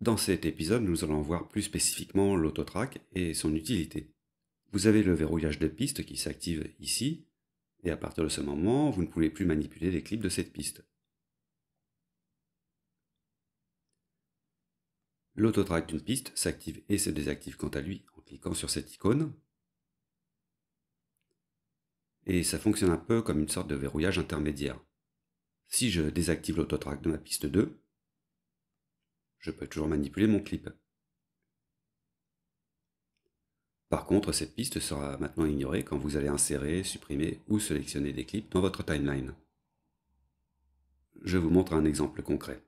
Dans cet épisode, nous allons voir plus spécifiquement l'autotrack et son utilité. Vous avez le verrouillage de piste qui s'active ici, et à partir de ce moment, vous ne pouvez plus manipuler les clips de cette piste. L'autotrack d'une piste s'active et se désactive quant à lui en cliquant sur cette icône. Et ça fonctionne un peu comme une sorte de verrouillage intermédiaire. Si je désactive l'autotrack de ma piste 2, je peux toujours manipuler mon clip. Par contre, cette piste sera maintenant ignorée quand vous allez insérer, supprimer ou sélectionner des clips dans votre timeline. Je vous montre un exemple concret.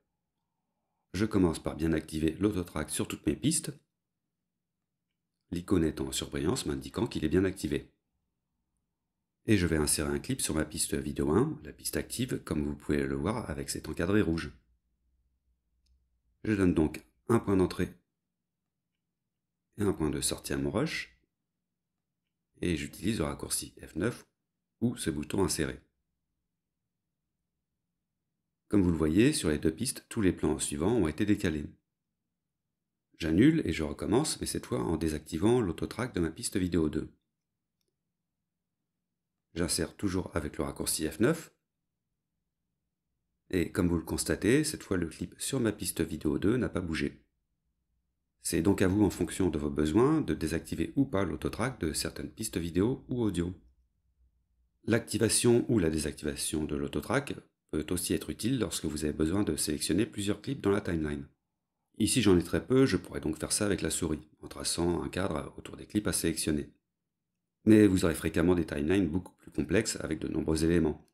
Je commence par bien activer l'autotrack sur toutes mes pistes, l'icône étant en surbrillance m'indiquant qu'il est bien activé. Et je vais insérer un clip sur ma piste vidéo 1, la piste active, comme vous pouvez le voir avec cet encadré rouge. Je donne donc un point d'entrée et un point de sortie à mon rush. Et j'utilise le raccourci F9 ou ce bouton inséré. Comme vous le voyez, sur les deux pistes, tous les plans suivants ont été décalés. J'annule et je recommence, mais cette fois en désactivant l'autotrack de ma piste vidéo 2. J'insère toujours avec le raccourci F9 et comme vous le constatez, cette fois le clip sur ma piste vidéo 2 n'a pas bougé. C'est donc à vous en fonction de vos besoins de désactiver ou pas l'autotrack de certaines pistes vidéo ou audio. L'activation ou la désactivation de l'autotrack peut aussi être utile lorsque vous avez besoin de sélectionner plusieurs clips dans la timeline. Ici j'en ai très peu, je pourrais donc faire ça avec la souris, en traçant un cadre autour des clips à sélectionner. Mais vous aurez fréquemment des timelines beaucoup plus complexes avec de nombreux éléments,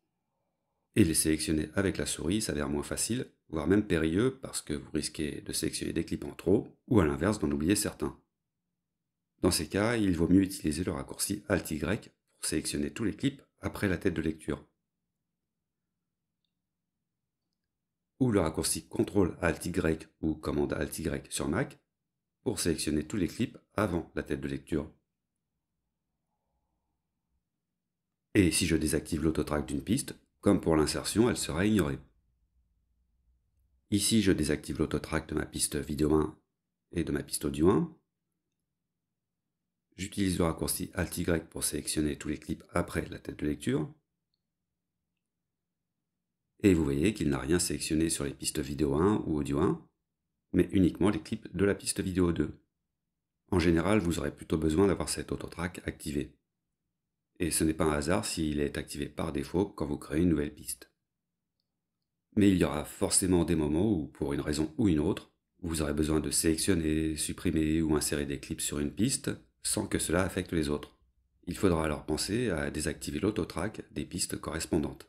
et les sélectionner avec la souris s'avère moins facile, voire même périlleux parce que vous risquez de sélectionner des clips en trop, ou à l'inverse d'en oublier certains. Dans ces cas, il vaut mieux utiliser le raccourci Alt-Y pour sélectionner tous les clips après la tête de lecture. Ou le raccourci Ctrl-Alt-Y ou commande Alt-Y sur Mac pour sélectionner tous les clips avant la tête de lecture. Et si je désactive l'autotrack d'une piste, comme pour l'insertion, elle sera ignorée. Ici, je désactive l'autotrack de ma piste vidéo 1 et de ma piste audio 1. J'utilise le raccourci Alt-Y pour sélectionner tous les clips après la tête de lecture. Et vous voyez qu'il n'a rien sélectionné sur les pistes vidéo 1 ou audio 1, mais uniquement les clips de la piste vidéo 2. En général, vous aurez plutôt besoin d'avoir cet autotrack activé et ce n'est pas un hasard s'il est activé par défaut quand vous créez une nouvelle piste. Mais il y aura forcément des moments où, pour une raison ou une autre, vous aurez besoin de sélectionner, supprimer ou insérer des clips sur une piste sans que cela affecte les autres. Il faudra alors penser à désactiver l'autotrack des pistes correspondantes.